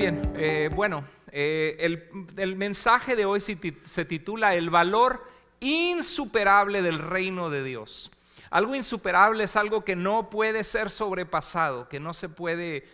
bien. Eh, bueno, eh, el, el, mensaje de hoy se titula El valor insuperable del reino de Dios. Algo insuperable es algo que no puede ser sobrepasado, que no se puede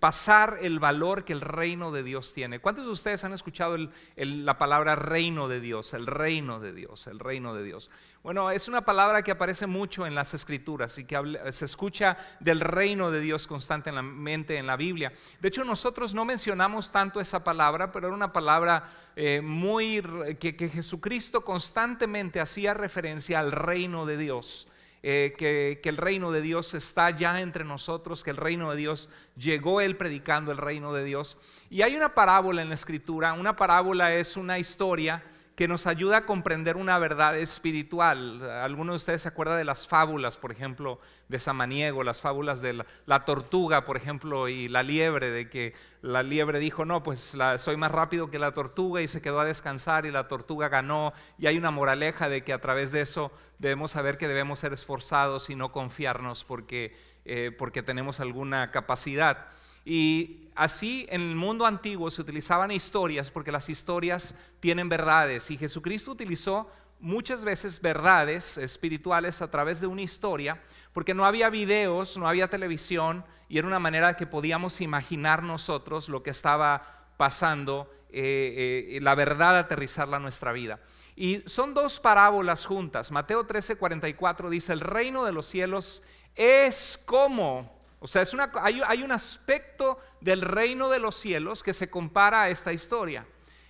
pasar el valor que el reino de Dios tiene. ¿Cuántos de ustedes han escuchado la palabra reino de Dios? El reino de Dios, el reino de Dios. Bueno, es una palabra que aparece mucho en las escrituras y que se escucha del reino de Dios constantemente en la Biblia. De hecho, nosotros no mencionamos tanto esa palabra, pero era una palabra eh, muy que, que Jesucristo constantemente hacía referencia al reino de Dios. Eh, que, que el reino de Dios está ya entre nosotros, que el reino de Dios llegó Él predicando el reino de Dios. Y hay una parábola en la escritura, una parábola es una historia que nos ayuda a comprender una verdad espiritual. Algunos de ustedes se acuerdan de las fábulas, por ejemplo, de Samaniego, las fábulas de la, tortuga, por ejemplo, y la liebre, de que la liebre dijo, no, pues soy más rápido que la tortuga y se quedó a descansar y la tortuga ganó. Y hay una moraleja de que a través de eso debemos saber que debemos ser esforzados y no confiarnos porque, eh, porque tenemos alguna capacidad. Y así en el mundo antiguo se utilizaban historias porque las historias tienen verdades y Jesucristo utilizó muchas veces verdades espirituales a través de una historia, porque no había videos, no había televisión, y era una manera que podíamos imaginar nosotros lo que estaba pasando, eh, eh, la verdad aterrizarla en nuestra vida. Y son dos parábolas juntas. Mateo 13, 44 dice, el reino de los cielos es como o sea, hay, un aspecto del reino de los cielos que se compara a esta historia.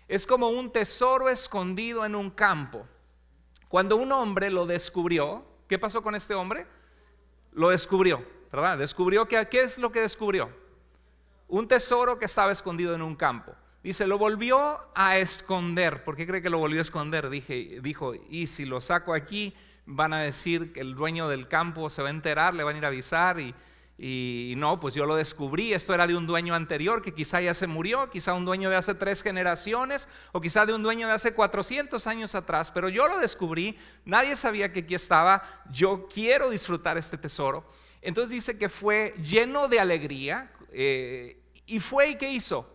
Es como un tesoro escondido en un campo. Cuando un hombre lo descubrió, ¿qué pasó con este hombre? Lo descubrió, ¿verdad? Descubrió que, ¿qué es lo que descubrió? Un tesoro que estaba escondido en un campo. Dice, lo volvió a esconder. ¿Por qué cree que lo volvió a esconder? Dije, dijo, y si lo saco aquí, van a decir que el dueño del campo se va a enterar, le van a ir a avisar y y no, pues yo lo descubrí, esto era de un dueño anterior que quizá ya se murió, quizá un dueño de hace tres generaciones o quizá de un dueño de hace 400 años atrás, pero yo lo descubrí, nadie sabía que aquí estaba, yo quiero disfrutar este tesoro. Entonces dice que fue lleno de alegría eh, y fue y qué hizo,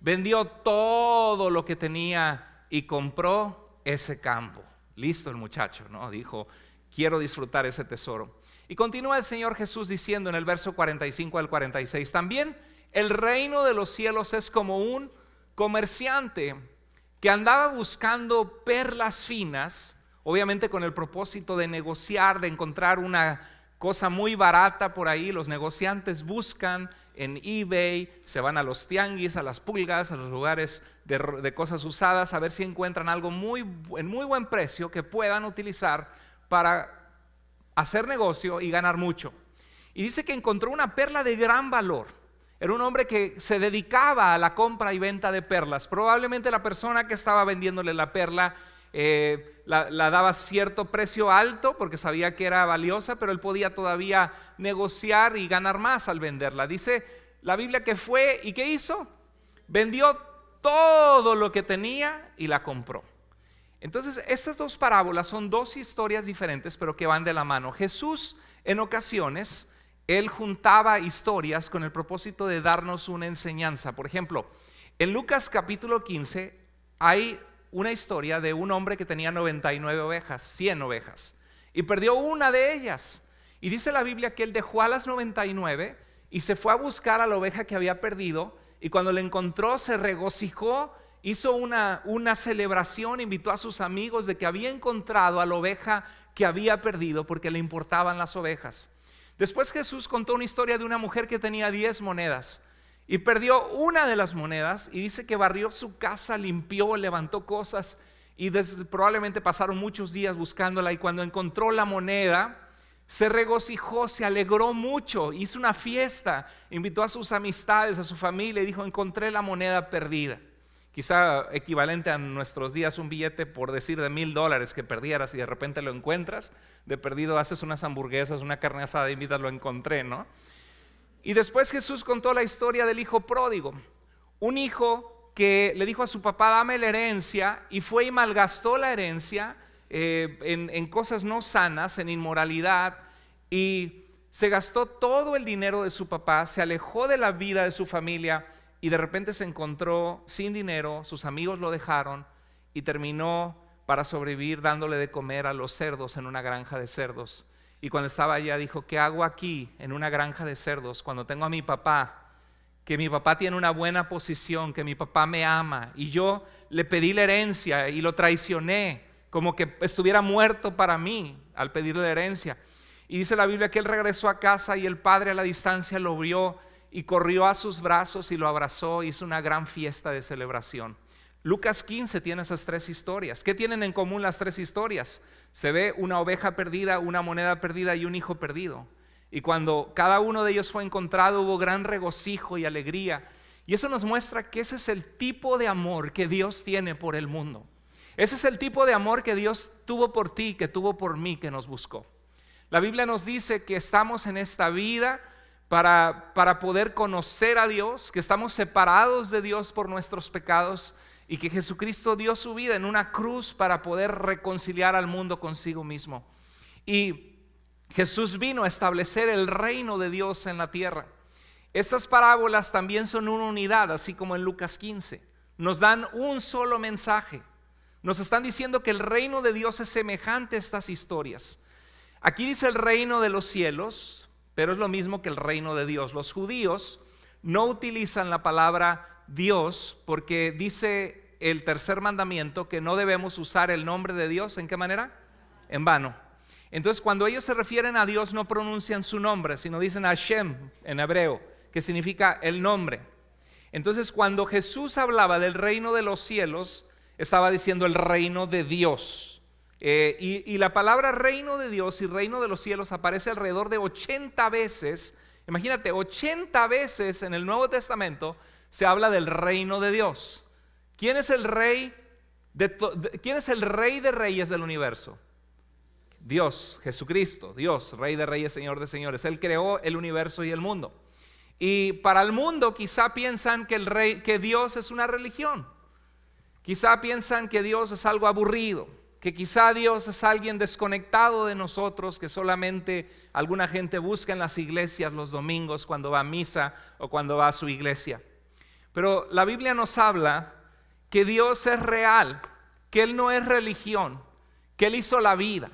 vendió todo lo que tenía y compró ese campo. Listo el muchacho, ¿no? Dijo, quiero disfrutar ese tesoro. Y continúa el Señor Jesús diciendo en el verso 45 al 46, también el reino de los cielos es como un comerciante que andaba buscando perlas finas, obviamente con el propósito de negociar, de encontrar una cosa muy barata por ahí. Los negociantes buscan en eBay, se van a los tianguis, a las pulgas, a los lugares de, cosas usadas, a ver si encuentran algo muy, en muy buen precio que puedan utilizar para hacer negocio y ganar mucho. Y dice que encontró una perla de gran valor. Era un hombre que se dedicaba a la compra y venta de perlas. Probablemente la persona que estaba vendiéndole la perla eh, la, daba cierto precio alto porque sabía que era valiosa, pero él podía todavía negociar y ganar más al venderla. Dice la Biblia que fue y que hizo. Vendió todo lo que tenía y la compró. Entonces, estas dos parábolas son dos historias diferentes, pero que van de la mano. Jesús, en ocasiones, él juntaba historias con el propósito de darnos una enseñanza. Por ejemplo, en Lucas capítulo 15 hay una historia de un hombre que tenía 99 ovejas, 100 ovejas, y perdió una de ellas. Y dice la Biblia que él dejó a las 99 y se fue a buscar a la oveja que había perdido, y cuando la encontró se regocijó hizo una, celebración, invitó a sus amigos de que había encontrado a la oveja que había perdido porque le importaban las ovejas. Después Jesús contó una historia de una mujer que tenía 10 monedas y perdió una de las monedas y dice que barrió su casa, limpió, levantó cosas y probablemente pasaron muchos días buscándola y cuando encontró la moneda se regocijó, se alegró mucho, hizo una fiesta, invitó a sus amistades, a su familia y dijo, encontré la moneda perdida quizá equivalente a nuestros días, un billete por decir de mil dólares que perdieras y de repente lo encuentras, de perdido haces unas hamburguesas, una carne asada y mira, lo encontré, ¿no? Y después Jesús contó la historia del hijo pródigo, un hijo que le dijo a su papá, dame la herencia, y fue y malgastó la herencia eh, en, en cosas no sanas, en inmoralidad, y se gastó todo el dinero de su papá, se alejó de la vida de su familia, y de repente se encontró sin dinero, sus amigos lo dejaron y terminó para sobrevivir dándole de comer a los cerdos en una granja de cerdos. Y cuando estaba allá dijo, ¿qué hago aquí en una granja de cerdos cuando tengo a mi papá? Que mi papá tiene una buena posición, que mi papá me ama. Y yo le pedí la herencia y lo traicioné, como que estuviera muerto para mí al pedirle la herencia. Y dice la Biblia que él regresó a casa y el padre a la distancia lo vio y corrió a sus brazos y lo abrazó, hizo una gran fiesta de celebración. Lucas 15 tiene esas tres historias. ¿Qué tienen en común las tres historias? Se ve una oveja perdida, una moneda perdida y un hijo perdido. Y cuando cada uno de ellos fue encontrado hubo gran regocijo y alegría. Y eso nos muestra que ese es el tipo de amor que Dios tiene por el mundo. Ese es el tipo de amor que Dios tuvo por ti, que tuvo por mí, que nos buscó. La Biblia nos dice que estamos en esta vida para, poder conocer a Dios, que estamos separados de Dios por nuestros pecados y que Jesucristo dio su vida en una cruz para poder reconciliar al mundo consigo mismo. Y Jesús vino a establecer el reino de Dios en la tierra. Estas parábolas también son una unidad, así como en Lucas 15. Nos dan un solo mensaje. Nos están diciendo que el reino de Dios es semejante a estas historias. Aquí dice el reino de los cielos, pero es lo mismo que el reino de Dios. Los judíos no utilizan la palabra Dios porque dice el tercer mandamiento que no debemos usar el nombre de Dios. ¿En qué manera? En vano. Entonces cuando ellos se refieren a Dios no pronuncian su nombre, sino dicen Hashem en hebreo, que significa el nombre. Entonces cuando Jesús hablaba del reino de los cielos, estaba diciendo el reino de Dios. Eh, y, la palabra reino de Dios y reino de los cielos aparece alrededor de 80 veces. Imagínate, 80 veces en el Nuevo Testamento se habla del reino de Dios. ¿Quién es el rey de, quién es el rey de reyes del universo? Dios, Jesucristo, Dios, rey de reyes, señor de señores. Él creó el universo y el mundo. Y para el mundo quizá piensan que el que Dios es una religión. Quizá piensan que Dios es algo aburrido que quizá Dios es alguien desconectado de nosotros, que solamente alguna gente busca en las iglesias los domingos cuando va a misa o cuando va a su iglesia. Pero la Biblia nos habla que Dios es real, que Él no es religión, que Él hizo la vida,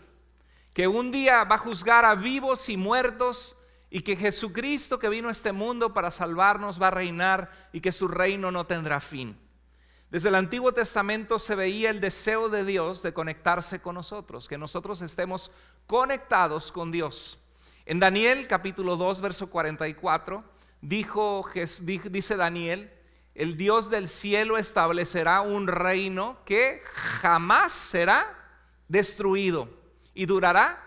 que un día va a juzgar a vivos y muertos y que Jesucristo que vino a este mundo para salvarnos va a reinar y que su reino no tendrá fin. Desde el Antiguo Testamento se veía el deseo de Dios de conectarse con nosotros, que nosotros estemos conectados con Dios. En Daniel capítulo 2, verso 44, dijo, dice Daniel, el Dios del cielo establecerá un reino que jamás será destruido y durará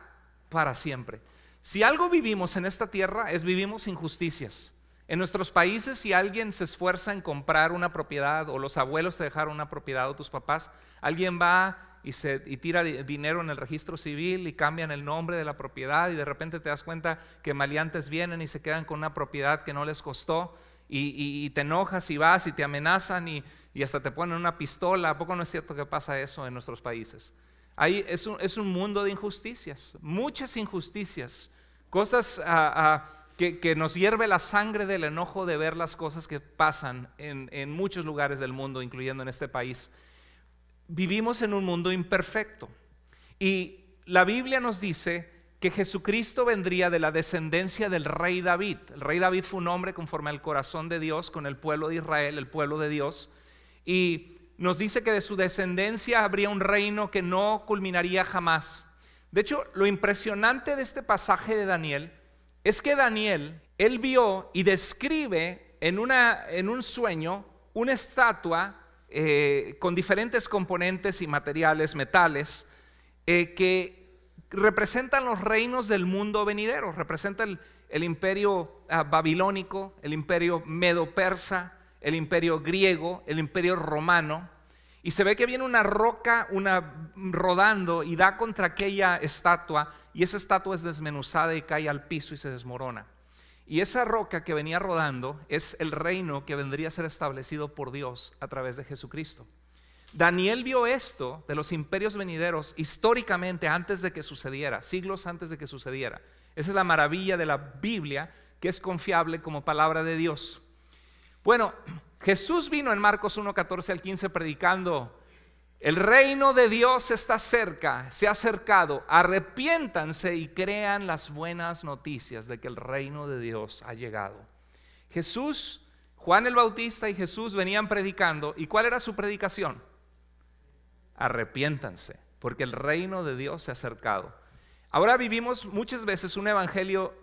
para siempre. Si algo vivimos en esta tierra es vivimos injusticias. En nuestros países, si alguien se esfuerza en comprar una propiedad o los abuelos te dejaron una propiedad o tus papás, alguien va y, tira dinero en el registro civil y cambian el nombre de la propiedad y de repente te das cuenta que maleantes vienen y se quedan con una propiedad que no les costó y, te enojas y vas y te amenazan y, hasta te ponen una pistola. ¿A poco no es cierto que pasa eso en nuestros países? Ahí es un, mundo de injusticias, muchas injusticias, cosas... a que, nos hierve la sangre del enojo de ver las cosas que pasan en, en muchos lugares del mundo, incluyendo en este país. Vivimos en un mundo imperfecto. Y la Biblia nos dice que Jesucristo vendría de la descendencia del rey David. El rey David fue un hombre conforme al corazón de Dios, con el pueblo de Israel, el pueblo de Dios. Y nos dice que de su descendencia habría un reino que no culminaría jamás. De hecho, lo impresionante de este pasaje de Daniel es que Daniel, él vio y describe en, un sueño una estatua eh, con diferentes componentes y materiales, metales, eh, que representan los reinos del mundo venidero, representa el, imperio ah, babilónico, el imperio medo-persa, el imperio griego, el imperio romano. Y se ve que viene una roca una, rodando y da contra aquella estatua y esa estatua es desmenuzada y cae al piso y se desmorona. Y esa roca que venía rodando es el reino que vendría a ser establecido por Dios a través de Jesucristo. Daniel vio esto de los imperios venideros históricamente antes de que sucediera, siglos antes de que sucediera. Esa es la maravilla de la Biblia que es confiable como palabra de Dios. Bueno, Jesús vino en Marcos 1, 14 al 15 predicando, el reino de Dios está cerca, se ha acercado, arrepiéntanse y crean las buenas noticias de que el reino de Dios ha llegado. Jesús, Juan el Bautista y Jesús venían predicando, ¿y cuál era su predicación? Arrepiéntanse, porque el reino de Dios se ha acercado. Ahora vivimos muchas veces un evangelio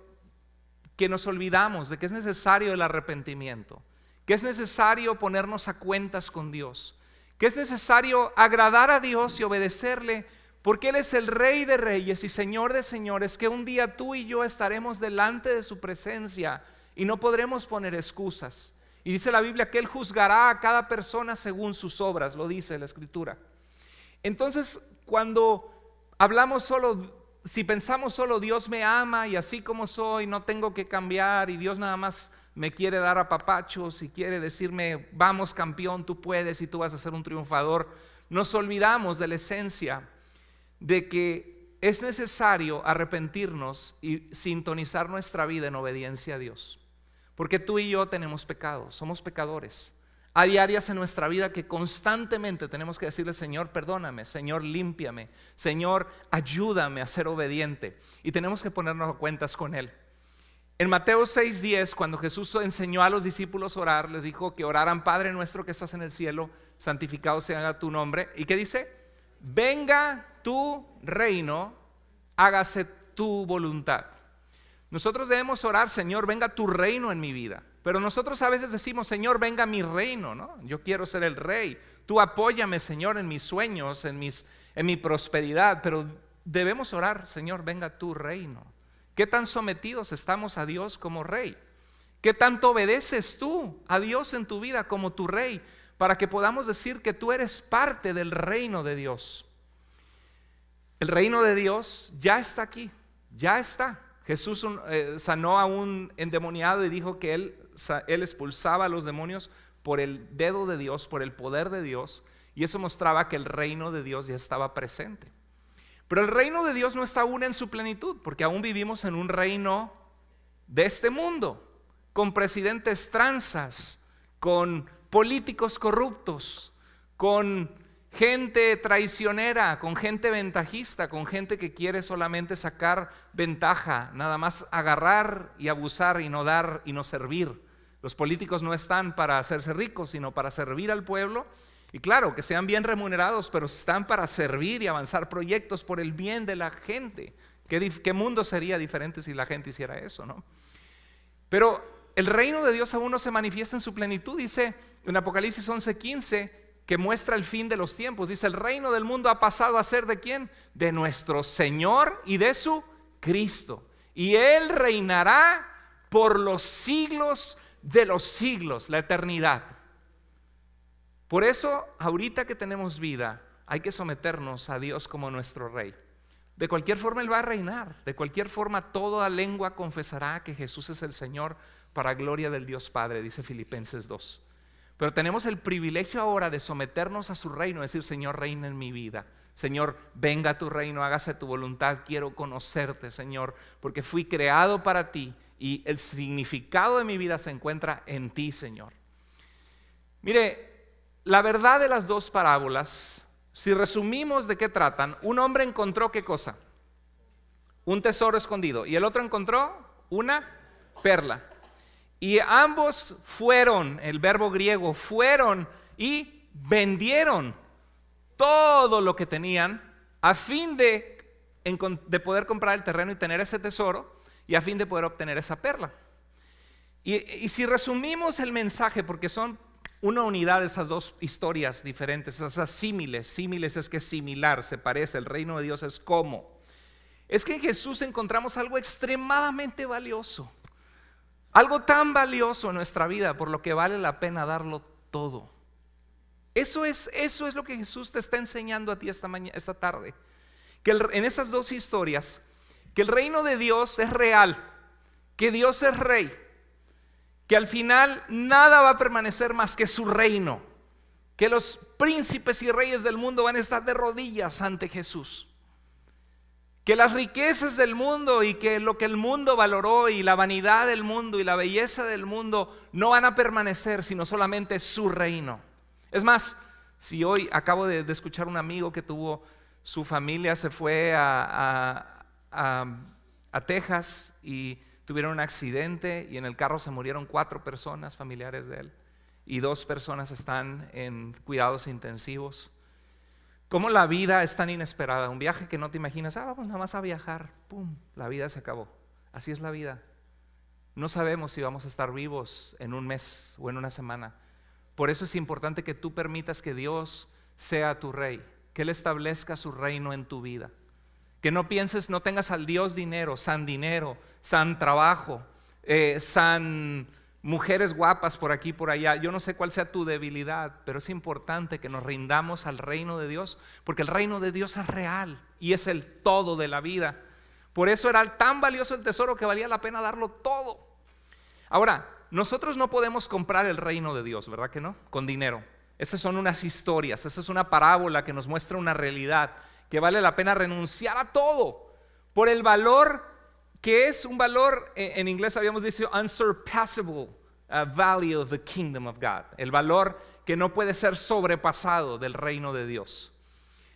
que nos olvidamos de que es necesario el arrepentimiento que es necesario ponernos a cuentas con Dios, que es necesario agradar a Dios y obedecerle, porque Él es el Rey de Reyes y Señor de Señores, que un día tú y yo estaremos delante de su presencia y no podremos poner excusas. Y dice la Biblia que Él juzgará a cada persona según sus obras, lo dice la Escritura. Entonces, cuando hablamos solo, si pensamos solo Dios me ama y así como soy, no tengo que cambiar y Dios nada más me quiere dar apapachos y quiere decirme, vamos campeón, tú puedes y tú vas a ser un triunfador, nos olvidamos de la esencia de que es necesario arrepentirnos y sintonizar nuestra vida en obediencia a Dios. Porque tú y yo tenemos pecados, somos pecadores. Hay áreas en nuestra vida que constantemente tenemos que decirle, Señor, perdóname, Señor, límpiame, Señor, ayúdame a ser obediente. Y tenemos que ponernos cuentas con Él. En Mateo 6:10, cuando Jesús enseñó a los discípulos a orar, les dijo que oraran, Padre nuestro que estás en el cielo, santificado sea tu nombre. ¿Y que dice? Venga tu reino, hágase tu voluntad. Nosotros debemos orar, Señor, venga tu reino en mi vida. Pero nosotros a veces decimos, Señor, venga mi reino, ¿no? Yo quiero ser el rey. Tú apóyame, Señor, en mis sueños, en, mis, en mi prosperidad. Pero debemos orar, Señor, venga tu reino. ¿Qué tan sometidos estamos a Dios como rey? ¿Qué tanto obedeces tú a Dios en tu vida como tu rey para que podamos decir que tú eres parte del reino de Dios? El reino de Dios ya está aquí, ya está. Jesús eh, sanó a un endemoniado y dijo que él, él expulsaba a los demonios por el dedo de Dios, por el poder de Dios, y eso mostraba que el reino de Dios ya estaba presente. Pero el reino de Dios no está aún en su plenitud, porque aún vivimos en un reino de este mundo, con presidentes tranzas, con políticos corruptos, con gente traicionera, con gente ventajista, con gente que quiere solamente sacar ventaja, nada más agarrar y abusar y no dar y no servir. Los políticos no están para hacerse ricos, sino para servir al pueblo y claro, que sean bien remunerados, pero están para servir y avanzar proyectos por el bien de la gente. ¿Qué, mundo sería diferente si la gente hiciera eso, no? Pero el reino de Dios aún no se manifiesta en su plenitud, dice en Apocalipsis 11:15, que muestra el fin de los tiempos. Dice, el reino del mundo ha pasado a ser de quién? De nuestro Señor y de su Cristo. Y Él reinará por los siglos de los siglos, la eternidad. Por eso, ahorita que tenemos vida, hay que someternos a Dios como nuestro Rey. De cualquier forma Él va a reinar, de cualquier forma toda lengua confesará que Jesús es el Señor para gloria del Dios Padre, dice Filipenses 2. Pero tenemos el privilegio ahora de someternos a su reino, decir, Señor, reina en mi vida. Señor, venga a tu reino, hágase tu voluntad, quiero conocerte, Señor, porque fui creado para ti y el significado de mi vida se encuentra en ti, Señor. Mire, la verdad de las dos parábolas, si resumimos de qué tratan, un hombre encontró qué cosa? Un tesoro escondido y el otro encontró una perla. Y ambos fueron, el verbo griego, fueron y vendieron todo lo que tenían a fin de, de poder comprar el terreno y tener ese tesoro y a fin de poder obtener esa perla. Y, y si resumimos el mensaje, porque son una unidad de esas dos historias diferentes, esas símiles, símiles es que similar, se parece, el reino de Dios es como. Es que en Jesús encontramos algo extremadamente valioso, algo tan valioso en nuestra vida por lo que vale la pena darlo todo. Eso es, eso es lo que Jesús te está enseñando a ti esta, mañana, esta tarde. Que en esas dos historias, que el reino de Dios es real, que Dios es rey, que al final nada va a permanecer más que su reino, que los príncipes y reyes del mundo van a estar de rodillas ante Jesús, que las riquezas del mundo y que lo que el mundo valoró y la vanidad del mundo y la belleza del mundo no van a permanecer, sino solamente su reino. Es más, si hoy acabo de, escuchar un amigo que tuvo su familia, se fue a Texas y tuvieron un accidente y en el carro se murieron cuatro personas familiares de él y dos personas están en cuidados intensivos. ¿Cómo la vida es tan inesperada? Un viaje que no te imaginas, ah, vamos nada más a viajar, ¡pum! La vida se acabó. Así es la vida. No sabemos si vamos a estar vivos en un mes o en una semana. Por eso es importante que tú permitas que Dios sea tu rey, que Él establezca su reino en tu vida. Que no pienses, no tengas al Dios dinero, san dinero, san trabajo, eh, san mujeres guapas por aquí, por allá. Yo no sé cuál sea tu debilidad, pero es importante que nos rindamos al reino de Dios, porque el reino de Dios es real y es el todo de la vida. Por eso era tan valioso el tesoro que valía la pena darlo todo. Ahora, nosotros no podemos comprar el reino de Dios, ¿verdad que no? Con dinero. Estas son unas historias, esa es una parábola que nos muestra una realidad que vale la pena renunciar a todo por el valor que es un valor, en inglés habíamos dicho, unsurpassable uh, value of the kingdom of God, el valor que no puede ser sobrepasado del reino de Dios.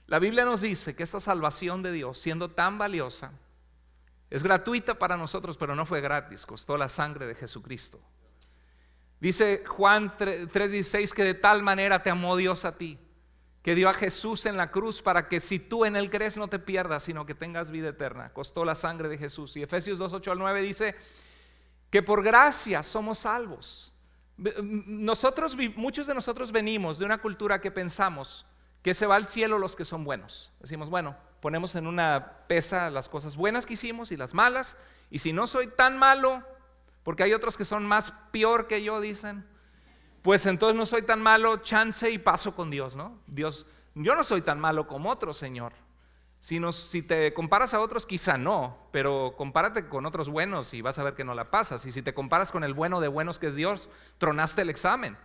La Biblia nos dice que esta salvación de Dios, siendo tan valiosa, es gratuita para nosotros, pero no fue gratis, costó la sangre de Jesucristo. Dice Juan 3:16 que de tal manera te amó Dios a ti que dio a Jesús en la cruz para que si tú en él crees no te pierdas, sino que tengas vida eterna. Costó la sangre de Jesús. Y Efesios 28 al 9 dice que por gracia somos salvos. Nosotros, muchos de nosotros venimos de una cultura que pensamos que se va al cielo los que son buenos. Decimos, bueno, ponemos en una pesa las cosas buenas que hicimos y las malas, y si no soy tan malo, porque hay otros que son más peor que yo, dicen, pues entonces no soy tan malo, chance y paso con Dios, ¿no? Dios, yo no soy tan malo como otros, Señor. Si, si te comparas a otros, quizá no, pero compárate con otros buenos y vas a ver que no la pasas. Y si te comparas con el bueno de buenos que es Dios, tronaste el examen.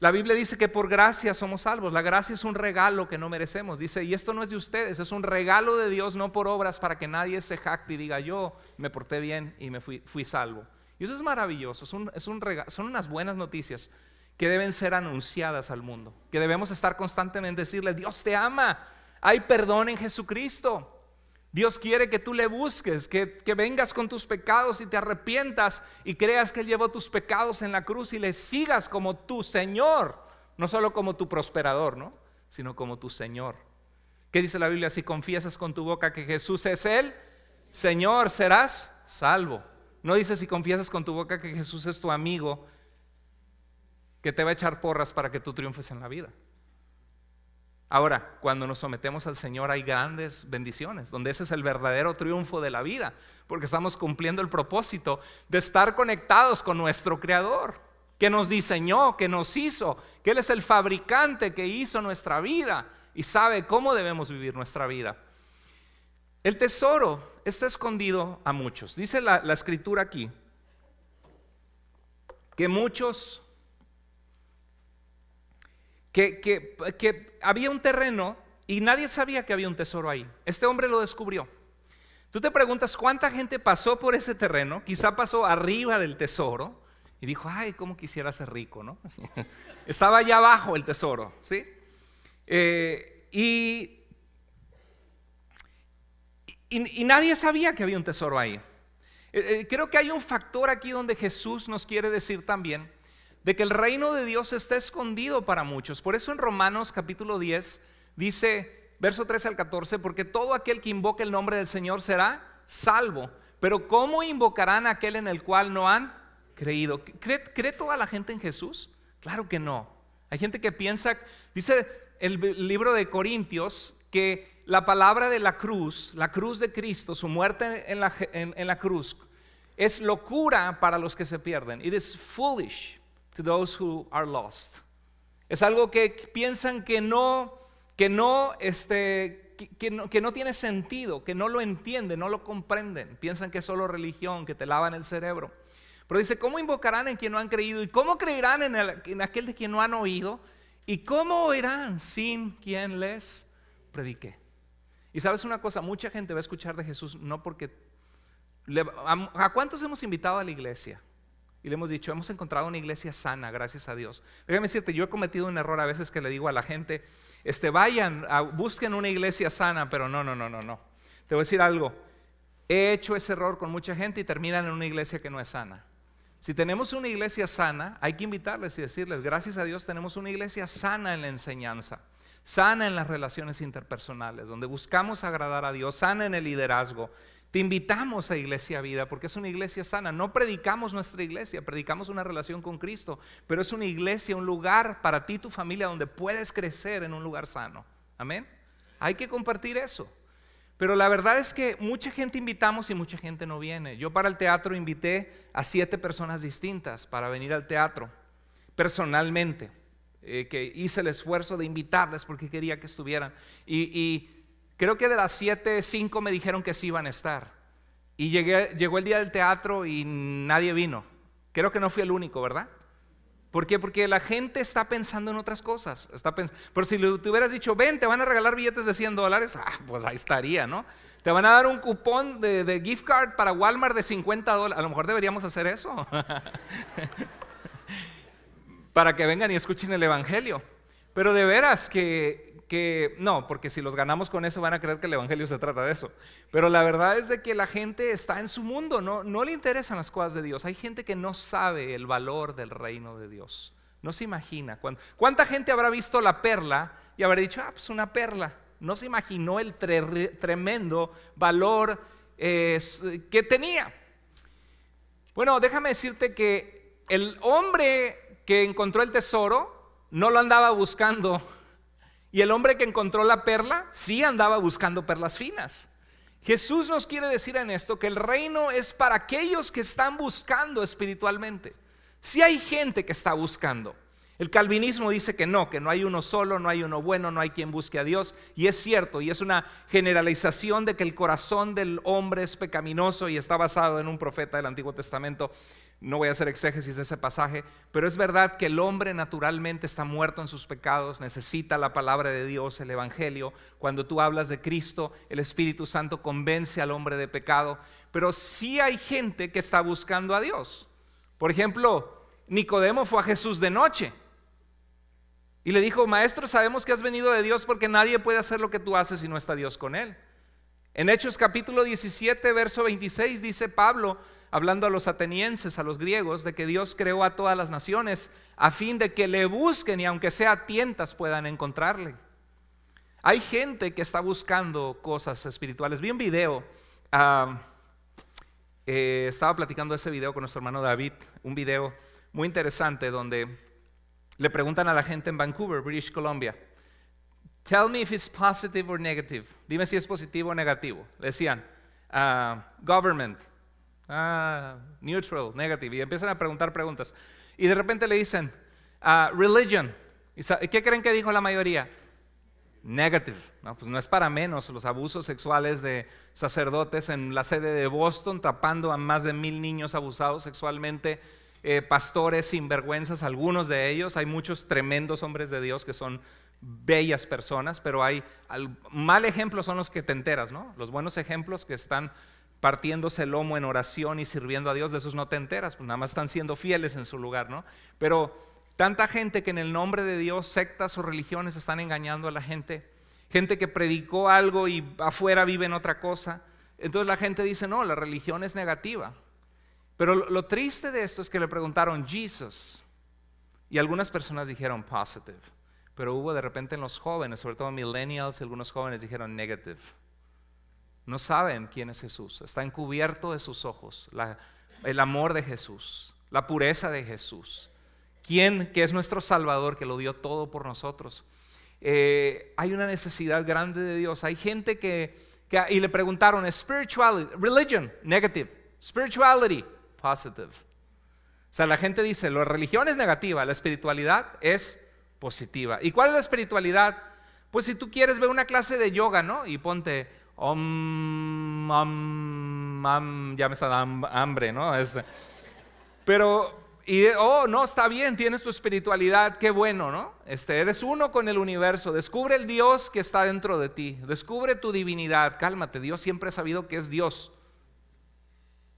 La Biblia dice que por gracia somos salvos. La gracia es un regalo que no merecemos. Dice, y esto no es de ustedes, es un regalo de Dios, no por obras, para que nadie se jacte y diga, yo me porté bien y me fui salvo. Y eso es maravilloso, es son unas buenas noticias que deben ser anunciadas al mundo, que debemos estar constantemente decirle, Dios te ama, hay perdón en Jesucristo. Dios quiere que tú le busques, que, vengas con tus pecados y te arrepientas y creas que Él llevó tus pecados en la cruz y le sigas como tu Señor, no solo como tu prosperador, ¿no? sino como tu Señor. ¿Qué dice la Biblia? Si confiesas con tu boca que Jesús es el Señor, serás salvo. No dices si confiesas con tu boca que Jesús es tu amigo, que te va a echar porras para que tú triunfes en la vida. Ahora, cuando nos sometemos al Señor hay grandes bendiciones, donde ese es el verdadero triunfo de la vida, porque estamos cumpliendo el propósito de estar conectados con nuestro Creador, que nos diseñó, que nos hizo, que Él es el fabricante que hizo nuestra vida y sabe cómo debemos vivir nuestra vida. El tesoro está escondido a muchos. Dice la, escritura aquí que muchos, que, había un terreno y nadie sabía que había un tesoro ahí. Este hombre lo descubrió. Tú te preguntas cuánta gente pasó por ese terreno, quizá pasó arriba del tesoro y dijo, ay, cómo quisiera ser rico, ¿no? Estaba allá abajo el tesoro, ¿sí? Eh, y y, nadie sabía que había un tesoro ahí. Eh, eh, creo que hay un factor aquí donde Jesús nos quiere decir también de que el reino de Dios está escondido para muchos. Por eso en Romanos capítulo 10 dice, verso 13 al 14, porque todo aquel que invoque el nombre del Señor será salvo. Pero ¿cómo invocarán a aquel en el cual no han creído? ¿Cree, toda la gente en Jesús? Claro que no. Hay gente que piensa, dice el libro de Corintios, que la palabra de la cruz, la cruz de Cristo, su muerte en la, cruz, es locura para los que se pierden. It is foolish to those who are lost. Es algo que piensan que no, que no, este, que, no, tiene sentido, que no lo entienden, no lo comprenden. Piensan que es solo religión, que te lavan el cerebro. Pero dice, ¿cómo invocarán en quien no han creído? ¿Y cómo creerán en, en aquel de quien no han oído? ¿Y cómo oirán sin quien les predique? Y sabes una cosa, mucha gente va a escuchar de Jesús no porque... a, cuántos hemos invitado a la iglesia? Y le hemos dicho, hemos encontrado una iglesia sana, gracias a Dios. Déjame decirte, yo he cometido un error a veces que le digo a la gente, este, vayan, busquen una iglesia sana, pero no, no, no, no, no. Te voy a decir algo, he hecho ese error con mucha gente y terminan en una iglesia que no es sana. Si tenemos una iglesia sana, hay que invitarles y decirles, gracias a Dios tenemos una iglesia sana en la enseñanza sana en las relaciones interpersonales, donde buscamos agradar a Dios, sana en el liderazgo. Te invitamos a Iglesia Vida porque es una iglesia sana. No predicamos nuestra iglesia, predicamos una relación con Cristo, pero es una iglesia, un lugar para ti y tu familia donde puedes crecer en un lugar sano. Amén. Hay que compartir eso. Pero la verdad es que mucha gente invitamos y mucha gente no viene. Yo para el teatro invité a siete personas distintas para venir al teatro personalmente. Eh, que hice el esfuerzo de invitarles porque quería que estuvieran. Y, creo que de las 7, 5 me dijeron que sí iban a estar. Y llegué, llegó el día del teatro y nadie vino. Creo que no fui el único, ¿verdad? ¿Por Porque la gente está pensando en otras cosas. Está Pero si te hubieras dicho, ven, te van a regalar billetes de 100 dólares, ah, pues ahí estaría, ¿no? Te van a dar un cupón de, de gift card para Walmart de 50 dólares. A lo mejor deberíamos hacer eso. para que vengan y escuchen el Evangelio. Pero de veras que, que, no, porque si los ganamos con eso van a creer que el Evangelio se trata de eso. Pero la verdad es de que la gente está en su mundo, no, no le interesan las cosas de Dios. Hay gente que no sabe el valor del reino de Dios. No se imagina. ¿Cuánta gente habrá visto la perla y habrá dicho, ah, pues una perla? No se imaginó el tremendo valor eh, que tenía. Bueno, déjame decirte que el hombre que encontró el tesoro no lo andaba buscando. Y el hombre que encontró la perla sí andaba buscando perlas finas. Jesús nos quiere decir en esto que el reino es para aquellos que están buscando espiritualmente. Si hay gente que está buscando. El calvinismo dice que no, que no hay uno solo, no hay uno bueno, no hay quien busque a Dios. Y es cierto, y es una generalización de que el corazón del hombre es pecaminoso y está basado en un profeta del Antiguo Testamento. No voy a hacer exégesis de ese pasaje, pero es verdad que el hombre naturalmente está muerto en sus pecados, necesita la palabra de Dios, el Evangelio. Cuando tú hablas de Cristo, el Espíritu Santo convence al hombre de pecado, pero sí hay gente que está buscando a Dios. Por ejemplo, Nicodemo fue a Jesús de noche y le dijo, maestro, sabemos que has venido de Dios porque nadie puede hacer lo que tú haces si no está Dios con él. En Hechos capítulo 17, verso 26 dice Pablo, hablando a los atenienses, a los griegos, de que Dios creó a todas las naciones a fin de que le busquen y aunque sea tientas puedan encontrarle. Hay gente que está buscando cosas espirituales. Vi un video, eh, estaba platicando ese video con nuestro hermano David, un video muy interesante donde le preguntan a la gente en Vancouver, British Columbia, Tell me if it's positive or negative. Dime si es positivo o negativo. Le decían, ah, government, ah, neutral, negative, y empiezan a preguntar preguntas. Y de repente le dicen, ah, religion. ¿Y qué creen que dijo la mayoría? Negative. No, pues no es para menos los abusos sexuales de sacerdotes en la sede de Boston, tapando a más de mil niños abusados sexualmente, eh, pastores sinvergüenzas, algunos de ellos. Hay muchos tremendos hombres de Dios que son bellas personas, pero hay mal ejemplos son los que te enteras, ¿no? Los buenos ejemplos que están partiéndose el lomo en oración y sirviendo a Dios, de esos no te enteras, pues nada más están siendo fieles en su lugar, ¿no? Pero tanta gente que en el nombre de Dios, sectas o religiones están engañando a la gente, gente que predicó algo y afuera viven otra cosa. Entonces la gente dice, no, la religión es negativa. Pero lo, triste de esto es que le preguntaron Jesus y algunas personas dijeron positive, pero hubo de repente en los jóvenes, sobre todo millennials, algunos jóvenes dijeron negative. No saben quién es Jesús. Está encubierto de sus ojos el amor de Jesús, la pureza de Jesús. ¿Quién que es nuestro Salvador, que lo dio todo por nosotros? Eh, hay una necesidad grande de Dios. Hay gente que, y le preguntaron, spirituality, religion, negative, spirituality, positive. O sea, la gente dice, la religión es negativa, la espiritualidad es positiva. ¿Y cuál es la espiritualidad? Pues si tú quieres ver una clase de yoga, ¿no? Y ponte ya me está dando hambre, ¿no? pero, y, oh, no, está bien, tienes tu espiritualidad, qué bueno, ¿no? Este, eres uno con el universo, descubre el Dios que está dentro de ti, descubre tu divinidad, cálmate, Dios siempre ha sabido que es Dios.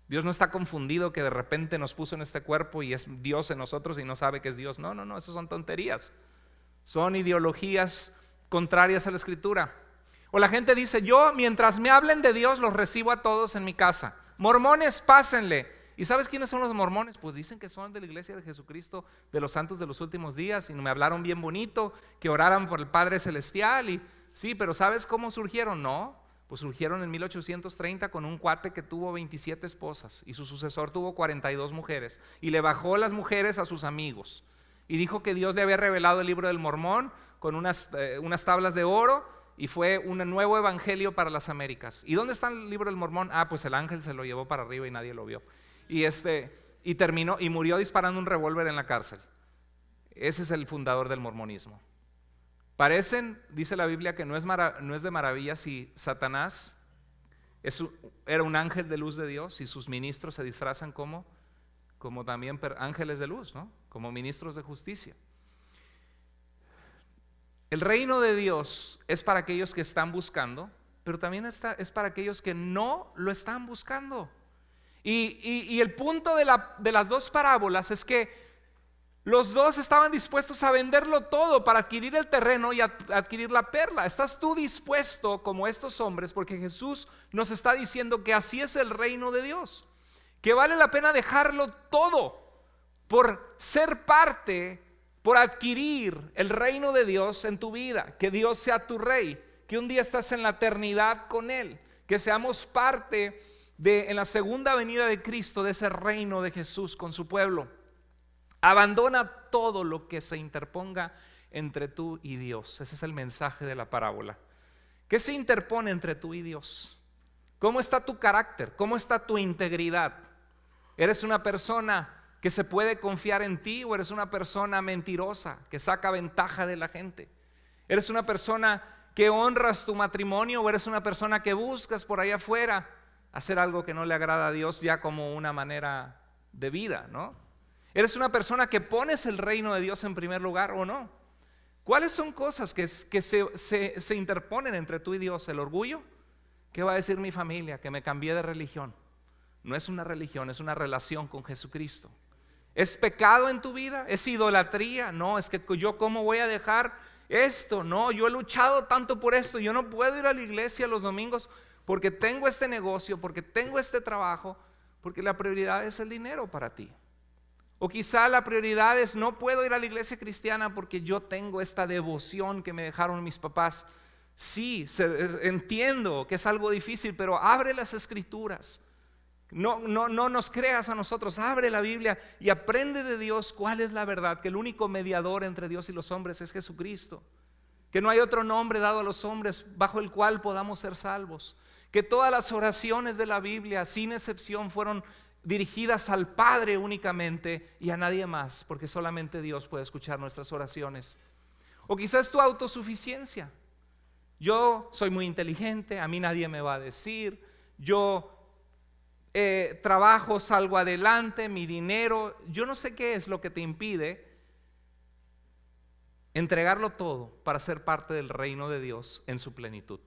Dios no está confundido que de repente nos puso en este cuerpo y es Dios en nosotros y no sabe que es Dios. No, no, no, eso son tonterías. Son ideologías contrarias a la escritura. O la gente dice, yo mientras me hablen de Dios los recibo a todos en mi casa. Mormones, pásenle. ¿Y sabes quiénes son los mormones? Pues dicen que son de la iglesia de Jesucristo, de los santos de los últimos días, y me hablaron bien bonito, que oraran por el Padre Celestial. Y sí, pero ¿sabes cómo surgieron? No, pues surgieron en 1830 con un cuate que tuvo 27 esposas y su sucesor tuvo 42 mujeres y le bajó las mujeres a sus amigos. Y dijo que Dios le había revelado el libro del mormón con unas, eh, unas tablas de oro y fue un nuevo evangelio para las Américas. ¿Y dónde está el libro del Mormón? Ah, pues el ángel se lo llevó para arriba y nadie lo vio. Y este y terminó y murió disparando un revólver en la cárcel. Ese es el fundador del mormonismo. Parecen, dice la Biblia, que no es, de maravilla si Satanás era un ángel de luz de Dios y sus ministros se disfrazan como, como también ángeles de luz, ¿no? como ministros de justicia. El reino de Dios es para aquellos que están buscando, pero también está, es para aquellos que no lo están buscando. Y, el punto de, la, de las dos parábolas es que los dos estaban dispuestos a venderlo todo para adquirir el terreno y adquirir la perla. ¿Estás tú dispuesto como estos hombres? Porque Jesús nos está diciendo que así es el reino de Dios, que vale la pena dejarlo todo por ser parte por adquirir el reino de Dios en tu vida, que Dios sea tu rey, que un día estás en la eternidad con Él, que seamos parte de en la segunda venida de Cristo, de ese reino de Jesús con su pueblo. Abandona todo lo que se interponga entre tú y Dios. Ese es el mensaje de la parábola. ¿Qué se interpone entre tú y Dios? ¿Cómo está tu carácter? ¿Cómo está tu integridad? ¿Eres una persona que se puede confiar en ti o eres una persona mentirosa que saca ventaja de la gente. Eres una persona que honras tu matrimonio o eres una persona que buscas por allá afuera hacer algo que no le agrada a Dios ya como una manera de vida, ¿no? Eres una persona que pones el reino de Dios en primer lugar o no. ¿Cuáles son cosas que, se, se interponen entre tú y Dios? ¿El orgullo? ¿Qué va a decir mi familia? Que me cambié de religión. No es una religión, es una relación con Jesucristo. ¿Es pecado en tu vida? ¿Es idolatría? No, es que yo cómo voy a dejar esto. No, yo he luchado tanto por esto. Yo no puedo ir a la iglesia los domingos porque tengo este negocio, porque tengo este trabajo, porque la prioridad es el dinero para ti. O quizá la prioridad es no puedo ir a la iglesia cristiana porque yo tengo esta devoción que me dejaron mis papás. Sí, entiendo que es algo difícil, pero abre las escrituras. No, no, no nos creas a nosotros, abre la Biblia y aprende de Dios cuál es la verdad, que el único mediador entre Dios y los hombres es Jesucristo, que no hay otro nombre dado a los hombres bajo el cual podamos ser salvos, que todas las oraciones de la Biblia, sin excepción, fueron dirigidas al Padre únicamente y a nadie más, porque solamente Dios puede escuchar nuestras oraciones. O quizás tu autosuficiencia. Yo soy muy inteligente, a mí nadie me va a decir, yo eh, trabajo, salgo adelante, mi dinero, yo no sé qué es lo que te impide entregarlo todo para ser parte del reino de Dios en su plenitud.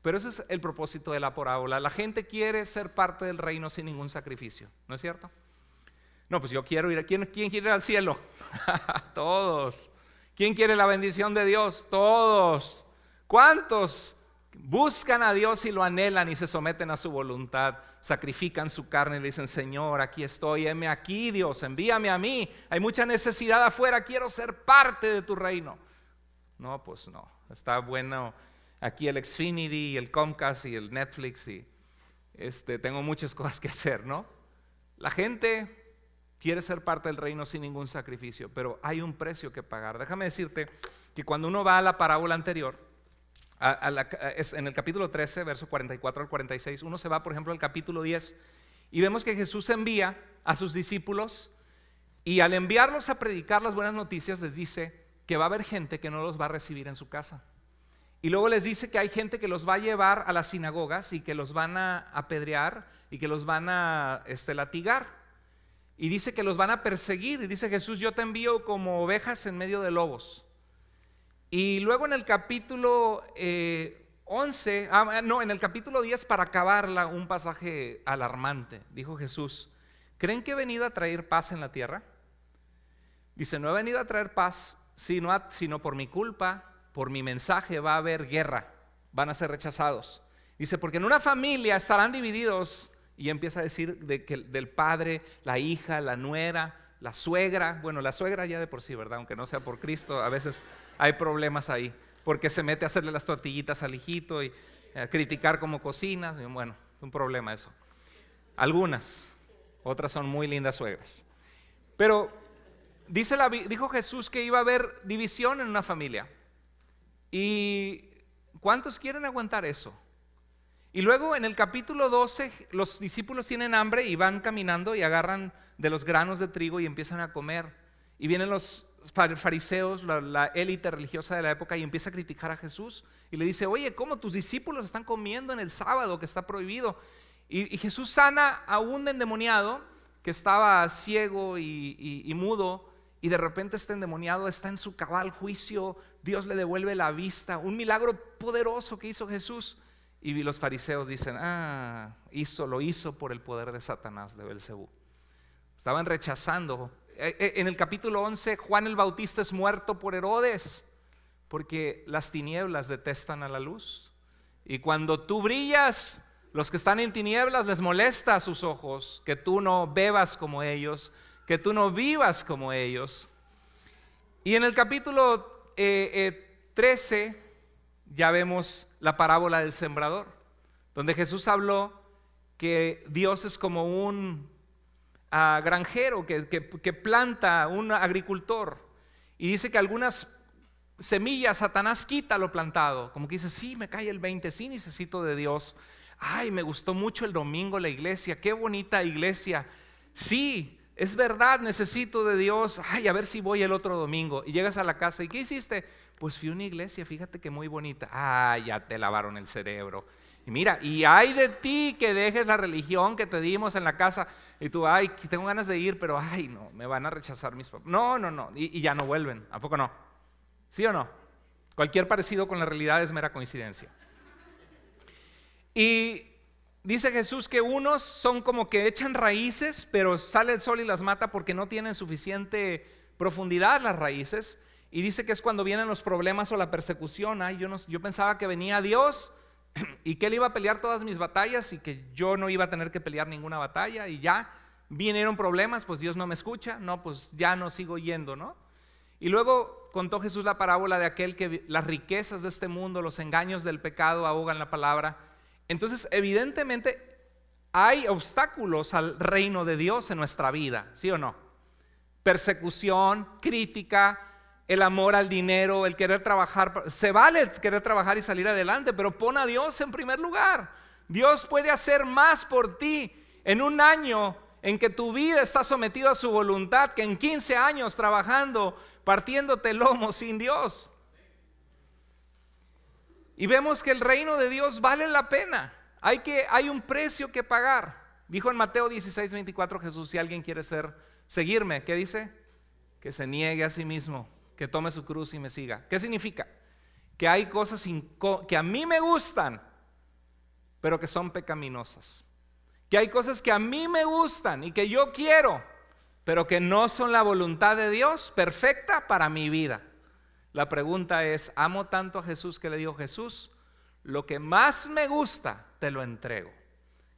Pero ese es el propósito de la parábola. La gente quiere ser parte del reino sin ningún sacrificio, ¿no es cierto? No, pues yo quiero ir. A, ¿Quién, quién quiere ir al cielo? Todos. ¿Quién quiere la bendición de Dios? Todos. ¿Cuántos buscan a Dios y lo anhelan y se someten a su voluntad, sacrifican su carne y dicen, Señor, aquí estoy, heme aquí, Dios, envíame a mí, hay mucha necesidad afuera, quiero ser parte de tu reino. No, pues no, está bueno aquí el Xfinity y el Comcast y el Netflix y este, tengo muchas cosas que hacer, ¿no? La gente quiere ser parte del reino sin ningún sacrificio, pero hay un precio que pagar. Déjame decirte que cuando uno va a la parábola anterior, en el capítulo 13, verso 44 al 46, uno se va, por ejemplo, al capítulo 10 y vemos que Jesús envía a sus discípulos y al enviarlos a predicar las buenas noticias les dice que va a haber gente que no los va a recibir en su casa. Y luego les dice que hay gente que los va a llevar a las sinagogas y que los van a apedrear y que los van a este, latigar. Y dice que los van a perseguir. Y dice Jesús, yo te envío como ovejas en medio de lobos. Y luego en el capítulo 11, eh, ah, ah, no, en el capítulo 10, para acabarla, un pasaje alarmante, dijo Jesús, ¿creen que he venido a traer paz en la tierra? Dice, no he venido a traer paz, sino, sino por mi culpa, por mi mensaje va a haber guerra, van a ser rechazados. Dice, porque en una familia estarán divididos, y empieza a decir del padre, la hija, la nuera, la suegra, bueno, la suegra ya de por sí, ¿verdad? Aunque no sea por Cristo, a veces hay problemas ahí, porque se mete a hacerle las tortillitas al hijito y eh, a criticar cómo cocinas, bueno, es un problema eso. Algunas, otras son muy lindas suegras. Pero dice la, dijo Jesús que iba a haber división en una familia. ¿Y cuántos quieren aguantar eso? Y luego en el capítulo 12 los discípulos tienen hambre y van caminando y agarran de los granos de trigo y empiezan a comer. Y vienen los fariseos, la, élite religiosa de la época, y empieza a criticar a Jesús y le dice, oye, ¿cómo tus discípulos están comiendo en el sábado que está prohibido? Y, Jesús sana a un endemoniado que estaba ciego y mudo, y de repente este endemoniado está en su cabal juicio, Dios le devuelve la vista, un milagro poderoso que hizo Jesús. Y los fariseos dicen, ah, hizo, lo hizo por el poder de Satanás, de Belcebú. Estaban rechazando. E, e, en el capítulo 11, Juan el Bautista es muerto por Herodes, porque las tinieblas detestan a la luz. Y cuando tú brillas, los que están en tinieblas les molesta a sus ojos que tú no bebas como ellos, que tú no vivas como ellos. Y en el capítulo 13 eh, eh, ya vemos la parábola del sembrador, donde Jesús habló que Dios es como un ah, granjero que, que planta, un agricultor, y dice que algunas semillas, Satanás quita lo plantado, como que dice, sí, me cae el 20, sí necesito de Dios, ay, me gustó mucho el domingo la iglesia, qué bonita iglesia, sí, es verdad, necesito de Dios. Ay, a ver si voy el otro domingo. Y llegas a la casa y ¿qué hiciste? Pues fui a una iglesia, fíjate que muy bonita. Ah, ya te lavaron el cerebro. Y mira, y hay de ti que dejes la religión que te dimos en la casa. Y tú, ay, tengo ganas de ir, pero ay, no, me van a rechazar mis papás. No, no, no. Y, y ya no vuelven. ¿A poco no? ¿Sí o no? Cualquier parecido con la realidad es mera coincidencia. Y dice Jesús que unos son como que echan raíces, pero sale el sol y las mata porque no tienen suficiente profundidad las raíces. Y dice que es cuando vienen los problemas o la persecución. Ay, yo, yo pensaba que venía Dios y que Él iba a pelear todas mis batallas y que yo no iba a tener que pelear ninguna batalla y ya vinieron problemas, pues Dios no me escucha, no, pues ya no sigo yendo, ¿no? Y luego contó Jesús la parábola de aquel que las riquezas de este mundo, los engaños del pecado ahogan la palabra. Entonces, evidentemente hay obstáculos al reino de Dios en nuestra vida, ¿sí o no? Persecución, crítica, el amor al dinero, el querer trabajar. Se vale querer trabajar y salir adelante, pero pon a Dios en primer lugar. Dios puede hacer más por ti en un año en que tu vida está sometida a su voluntad que en 15 años trabajando, partiéndote el lomo sin Dios. Y vemos que el reino de Dios vale la pena. Hay, que, hay un precio que pagar. Dijo en Mateo 16, 24 Jesús, si alguien quiere ser, seguirme, ¿qué dice? Que se niegue a sí mismo, que tome su cruz y me siga. ¿Qué significa? Que hay cosas que a mí me gustan, pero que son pecaminosas. Que hay cosas que a mí me gustan y que yo quiero, pero que no son la voluntad de Dios perfecta para mi vida. La pregunta es, amo tanto a Jesús que le digo, Jesús, lo que más me gusta, te lo entrego.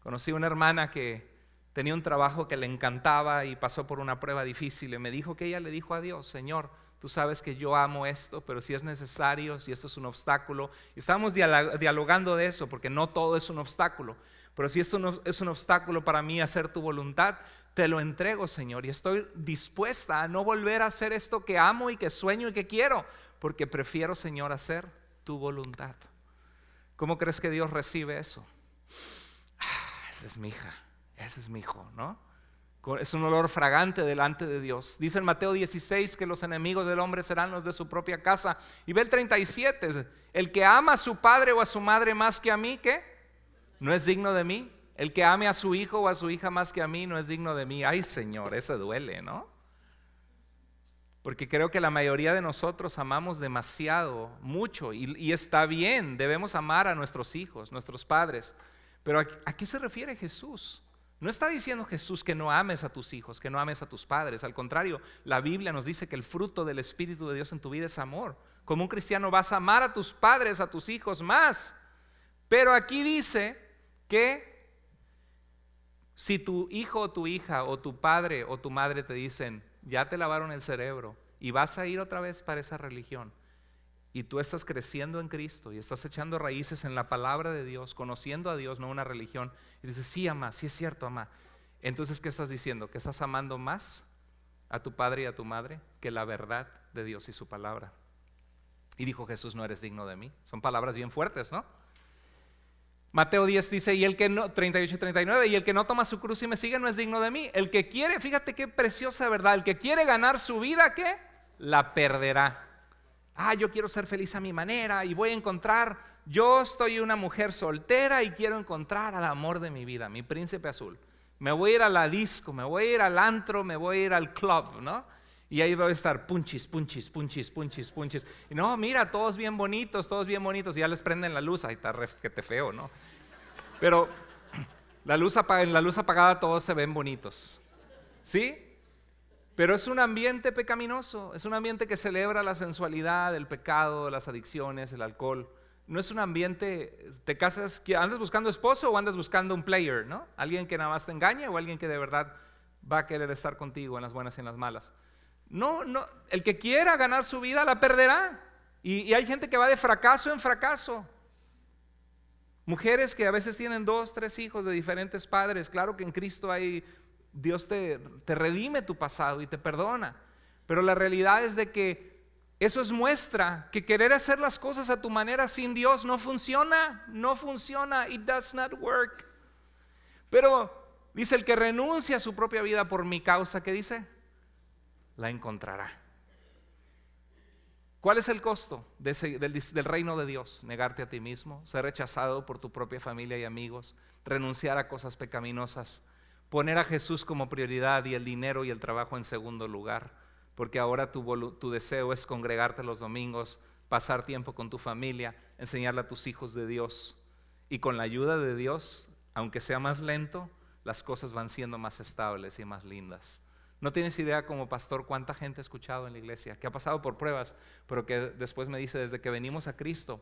Conocí una hermana que tenía un trabajo que le encantaba y pasó por una prueba difícil y me dijo que ella le dijo a Dios, Señor, tú sabes que yo amo esto, pero si es necesario, si esto es un obstáculo, estamos dialogando de eso, porque no todo es un obstáculo, pero si esto no es un obstáculo para mí hacer tu voluntad, te lo entrego, Señor, y estoy dispuesta a no volver a hacer esto que amo y que sueño y que quiero, porque prefiero, Señor, hacer tu voluntad. ¿Cómo crees que Dios recibe eso? Ah, esa es mi hija, ese es mi hijo, ¿no? Es un olor fragante delante de Dios. Dice en Mateo 16 que los enemigos del hombre serán los de su propia casa. Y ve el 37, el que ama a su padre o a su madre más que a mí, ¿qué? No es digno de mí. El que ame a su hijo o a su hija más que a mí no es digno de mí. Ay Señor, ese duele, ¿no? Porque creo que la mayoría de nosotros amamos demasiado, mucho, y, está bien, debemos amar a nuestros hijos, nuestros padres. Pero ¿a, a qué se refiere Jesús? No está diciendo Jesús que no ames a tus hijos, que no ames a tus padres. Al contrario, la Biblia nos dice que el fruto del Espíritu de Dios en tu vida es amor. Como un cristiano vas a amar a tus padres, a tus hijos más. Pero aquí dice que si tu hijo o tu hija o tu padre o tu madre te dicen, ya te lavaron el cerebro y vas a ir otra vez para esa religión, y tú estás creciendo en Cristo y estás echando raíces en la palabra de Dios, conociendo a Dios, no una religión, y dices, sí, ama, sí es cierto, ama. Entonces, ¿qué estás diciendo? ¿Que estás amando más a tu padre y a tu madre que la verdad de Dios y su palabra? Y dijo Jesús, no eres digno de mí. Son palabras bien fuertes, ¿no? Mateo 10 dice, y el que no, 38 y 39, y el que no toma su cruz y me sigue no es digno de mí. El que quiere, fíjate qué preciosa verdad, el que quiere ganar su vida, ¿qué? La perderá ah, yo quiero ser feliz a mi manera y voy a encontrar, yo estoy una mujer soltera y quiero encontrar al amor de mi vida, mi príncipe azul. Me voy a ir a la disco, me voy a ir al antro, me voy a ir al club, ¿no? Y ahí voy a estar punchis, punchis, punchis, punchis, punchis. Y no, mira, todos bien bonitos, todos bien bonitos. Y ya les prenden la luz, ahí está que te feo, ¿no? Pero la luz en la luz apagada todos se ven bonitos. ¿Sí? Pero es un ambiente pecaminoso, es un ambiente que celebra la sensualidad, el pecado, las adicciones, el alcohol. No es un ambiente, te casas, andas buscando esposo o andas buscando un player, ¿no? Alguien que nada más te engaña o alguien que de verdad va a querer estar contigo en las buenas y en las malas. No, no, el que quiera ganar su vida la perderá. Y, y hay gente que va de fracaso en fracaso. Mujeres que a veces tienen dos, tres hijos de diferentes padres. Claro que en Cristo hay Dios te, redime tu pasado y te perdona. Pero la realidad es de que eso es muestra que querer hacer las cosas a tu manera sin Dios no funciona, no funciona, it does not work. Pero dice el que renuncia a su propia vida por mi causa, ¿qué dice? La encontrará. ¿Cuál es el costo del reino de Dios? Negarte a ti mismo, ser rechazado por tu propia familia y amigos, renunciar a cosas pecaminosas, poner a Jesús como prioridad y el dinero y el trabajo en segundo lugar, porque ahora tu, deseo es congregarte los domingos, pasar tiempo con tu familia, enseñarle a tus hijos de Dios. Y con la ayuda de Dios, aunque sea más lento, las cosas van siendo más estables y más lindas. No tienes idea como pastor cuánta gente he escuchado en la iglesia, que ha pasado por pruebas, pero que después me dice, desde que venimos a Cristo,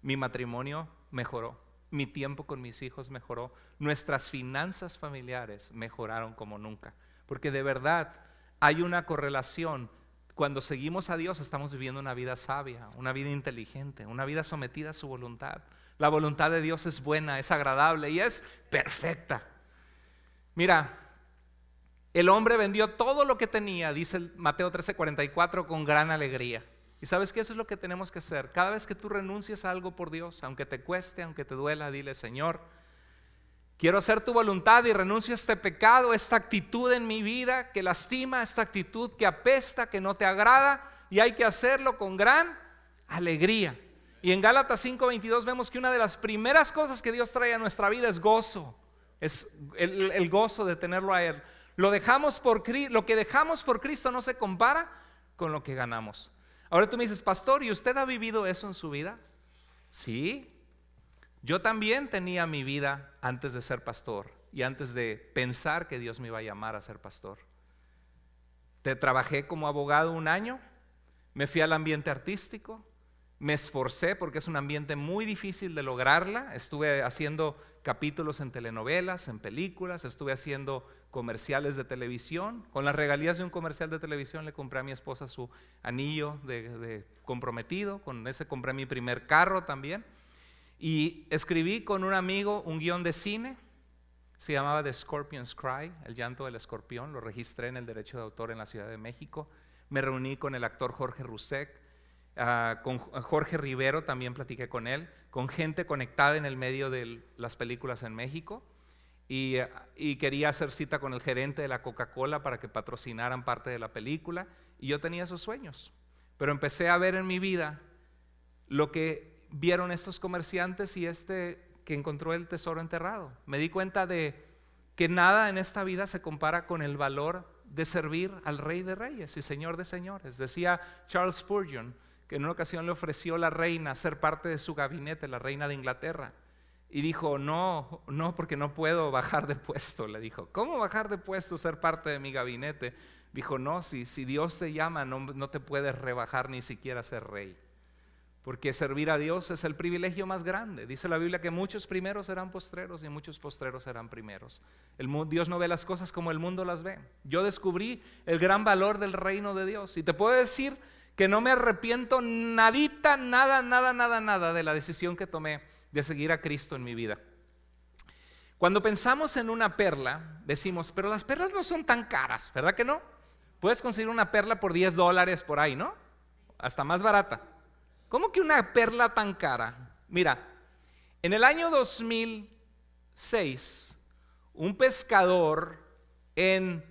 mi matrimonio mejoró mi tiempo con mis hijos mejoró, nuestras finanzas familiares mejoraron como nunca. Porque de verdad hay una correlación. Cuando seguimos a Dios estamos viviendo una vida sabia, una vida inteligente, una vida sometida a su voluntad. La voluntad de Dios es buena, es agradable y es perfecta. Mira, el hombre vendió todo lo que tenía, dice Mateo 13:44, con gran alegría. Y sabes que eso es lo que tenemos que hacer. Cada vez que tú renuncies a algo por Dios, aunque te cueste, aunque te duela, dile, Señor, quiero hacer tu voluntad y renuncio a este pecado, esta actitud en mi vida que lastima, esta actitud que apesta, que no te agrada, y hay que hacerlo con gran alegría. Y en Gálatas 5:22 vemos que una de las primeras cosas que Dios trae a nuestra vida es gozo, es el, el gozo de tenerlo a Él. Lo, dejamos por, lo que dejamos por Cristo no se compara con lo que ganamos. Ahora tú me dices, pastor, ¿y usted ha vivido eso en su vida? Sí. Yo también tenía mi vida antes de ser pastor y antes de pensar que Dios me iba a llamar a ser pastor. Te trabajé como abogado un año, me fui al ambiente artístico, me esforcé porque es un ambiente muy difícil de lograrla. Estuve haciendo capítulos en telenovelas, en películas, estuve haciendo comerciales de televisión. Con las regalías de un comercial de televisión le compré a mi esposa su anillo de, comprometido, con ese compré mi primer carro también. Y escribí con un amigo un guión de cine, se llamaba The Scorpion's Cry, El llanto del escorpión, lo registré en el derecho de autor en la Ciudad de México. Me reuní con el actor Jorge Rusek, Ah, con Jorge Rivero también platiqué con él, con gente conectada en el medio de las películas en México. Y, y, quería hacer cita con el gerente de la Coca-Cola para que patrocinaran parte de la película. Y yo tenía esos sueños. Pero empecé a ver en mi vida lo que vieron estos comerciantes y este que encontró el tesoro enterrado. Me di cuenta de que nada en esta vida se compara con el valor de servir al Rey de Reyes y Señor de Señores. Decía Charles Spurgeon, en una ocasión le ofreció la reina ser parte de su gabinete, la reina de Inglaterra. Y dijo, no, no, porque no puedo bajar de puesto. Le dijo, ¿cómo bajar de puesto, ser parte de mi gabinete? Dijo, no, si, si Dios te llama, no, no te puedes rebajar ni siquiera ser rey. Porque servir a Dios es el privilegio más grande. Dice la Biblia que muchos primeros serán postreros y muchos postreros serán primeros. El, Dios no ve las cosas como el mundo las ve. Yo descubrí el gran valor del reino de Dios. Y te puedo decir que no me arrepiento nadita, nada, nada, nada, nada de la decisión que tomé de seguir a Cristo en mi vida. Cuando pensamos en una perla, decimos, pero las perlas no son tan caras, ¿verdad que no? Puedes conseguir una perla por 10 dólares por ahí, ¿no? Hasta más barata. ¿Cómo que una perla tan cara? Mira, en el año 2006, un pescador en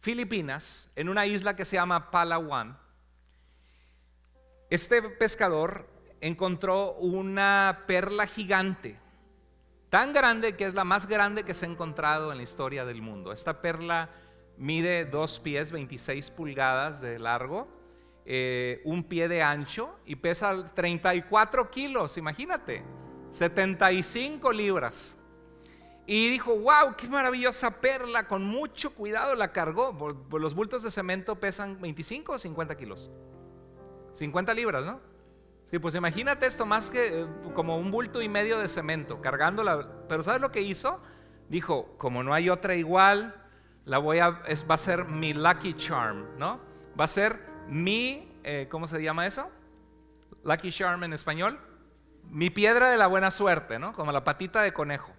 Filipinas, en una isla que se llama Palawan, este pescador encontró una perla gigante, tan grande que es la más grande que se ha encontrado en la historia del mundo. Esta perla mide dos pies, 26 pulgadas de largo, eh, un pie de ancho y pesa 34 kilos, imagínate, 75 libras. Y dijo, wow, qué maravillosa perla, con mucho cuidado la cargó, los bultos de cemento pesan 25 o 50 kilos. 50 libras, ¿no? Sí, pues imagínate esto más que eh, como un bulto y medio de cemento, cargándola. Pero ¿sabes lo que hizo? Dijo, como no hay otra igual, la voy a, es, va a ser mi lucky charm, ¿no? Va a ser mi, eh, ¿cómo se llama eso? Lucky charm en español. Mi piedra de la buena suerte, ¿no? Como la patita de conejo.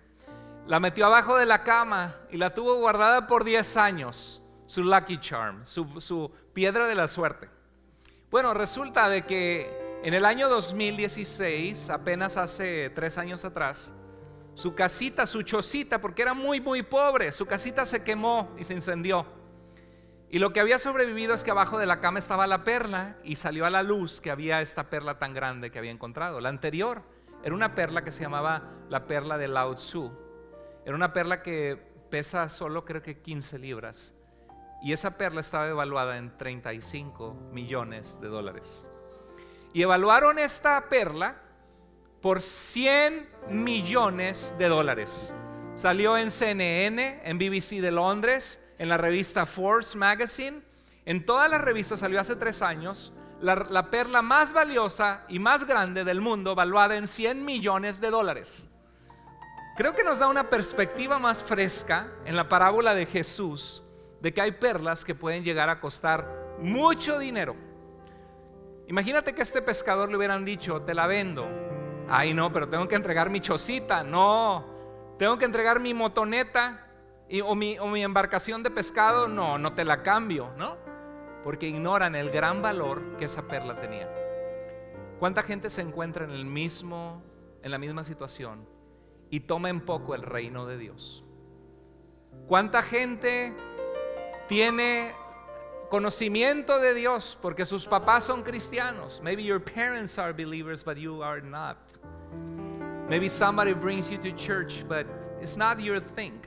La metió abajo de la cama y la tuvo guardada por 10 años, su lucky charm, su piedra de la suerte. Bueno, resulta de que en el año 2016, apenas hace tres años atrás, su casita, su chocita, porque era muy, muy pobre, su casita se quemó y se incendió. Y lo que había sobrevivido es que abajo de la cama estaba la perla y salió a la luz que había esta perla tan grande que había encontrado. La anterior era una perla que se llamaba la perla de Lao Tzu. Era una perla que pesa solo creo que 15 libras. Y esa perla estaba evaluada en 35 millones de dólares. Y evaluaron esta perla por 100 millones de dólares. Salió en CNN, en BBC de Londres, en la revista Forbes Magazine. En todas las revistas salió hace tres años la, perla más valiosa y más grande del mundo, evaluada en 100 millones de dólares. Creo que nos da una perspectiva más fresca en la parábola de Jesús de que hay perlas que pueden llegar a costar mucho dinero. Imagínate que a este pescador le hubieran dicho, te la vendo. Ay, no, pero tengo que entregar mi chocita, no. Tengo que entregar mi motoneta o, mi, o mi embarcación de pescado, no, no te la cambio, ¿no? Porque ignoran el gran valor que esa perla tenía. ¿Cuánta gente se encuentra en el mismo en la misma situación y toma en poco el reino de Dios? ¿Cuánta gente tiene conocimiento de Dios porque sus papás son cristianos. Maybe your parents are believers, but you are not. Maybe somebody brings you to church, but it's not your thing.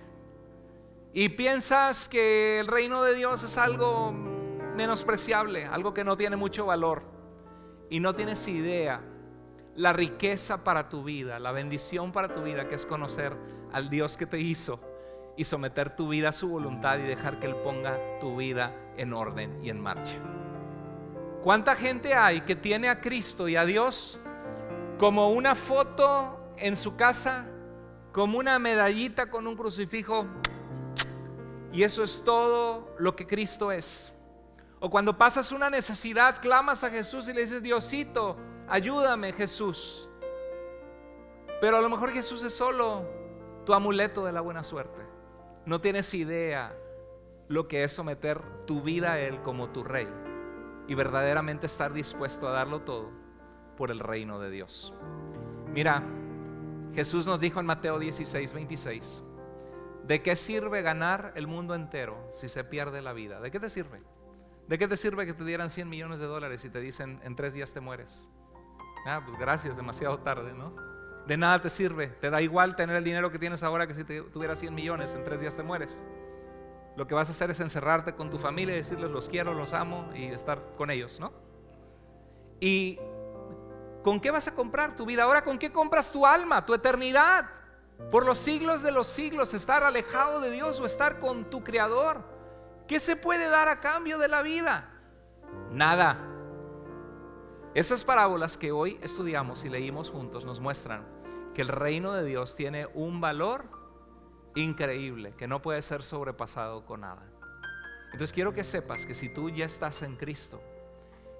Y piensas que el reino de Dios es algo menospreciable, algo que no tiene mucho valor. Y no tienes idea la riqueza para tu vida, la bendición para tu vida, que es conocer al Dios que te hizo y someter tu vida a su voluntad y dejar que Él ponga tu vida en orden y en marcha. ¿Cuánta gente hay que tiene a Cristo y a Dios como una foto en su casa, como una medallita con un crucifijo? Y eso es todo lo que Cristo es. O cuando pasas una necesidad, clamas a Jesús y le dices, Diosito, ayúdame Jesús. Pero a lo mejor Jesús es solo tu amuleto de la buena suerte. No tienes idea lo que es someter tu vida a Él como tu rey y verdaderamente estar dispuesto a darlo todo por el reino de Dios. Mira, Jesús nos dijo en Mateo 16, 26, ¿de qué sirve ganar el mundo entero si se pierde la vida? ¿De qué te sirve? ¿De qué te sirve que te dieran 100 millones de dólares y te dicen en tres días te mueres? Ah, pues gracias, demasiado tarde, ¿no? De nada te sirve. Te da igual tener el dinero que tienes ahora que si te tuvieras 100 millones, en tres días te mueres. Lo que vas a hacer es encerrarte con tu familia y decirles los quiero, los amo y estar con ellos, ¿no? ¿Y con qué vas a comprar tu vida? Ahora, ¿con qué compras tu alma, tu eternidad? Por los siglos de los siglos, estar alejado de Dios o estar con tu Creador. ¿Qué se puede dar a cambio de la vida? Nada esas parábolas que hoy estudiamos y leímos juntos nos muestran que el reino de Dios tiene un valor increíble que no puede ser sobrepasado con nada. Entonces quiero que sepas que si tú ya estás en Cristo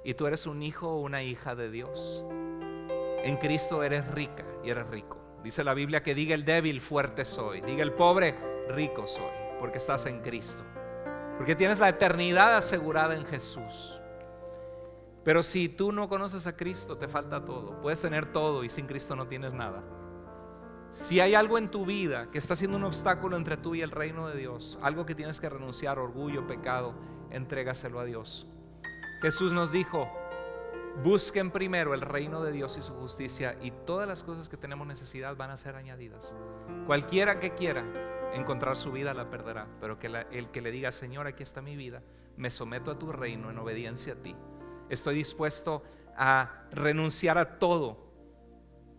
y tú eres un hijo o una hija de Dios, en Cristo eres rica y eres rico. Dice la Biblia que diga el débil, fuerte soy. Diga el pobre, rico soy, porque estás en Cristo. Porque tienes la eternidad asegurada en Jesús. Pero si tú no conoces a Cristo, te falta todo. Puedes tener todo y sin Cristo no tienes nada. Si hay algo en tu vida que está siendo un obstáculo entre tú y el reino de Dios, algo que tienes que renunciar, orgullo, pecado, entrégaselo a Dios. Jesús nos dijo, busquen primero el reino de Dios y su justicia y todas las cosas que tenemos necesidad van a ser añadidas. Cualquiera que quiera encontrar su vida la perderá, pero que el que le diga, Señor, aquí está mi vida, me someto a tu reino en obediencia a ti estoy dispuesto a renunciar a todo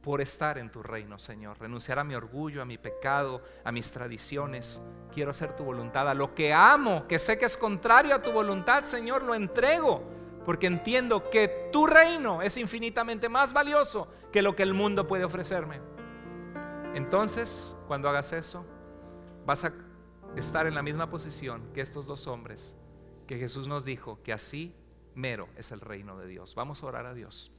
por estar en tu reino, Señor. Renunciar a mi orgullo, a mi pecado, a mis tradiciones. Quiero hacer tu voluntad. A lo que amo, que sé que es contrario a tu voluntad, Señor, lo entrego. Porque entiendo que tu reino es infinitamente más valioso que lo que el mundo puede ofrecerme. Entonces, cuando hagas eso, vas a estar en la misma posición que estos dos hombres que Jesús nos dijo, que así mero es el reino de Dios. Vamos a orar a Dios.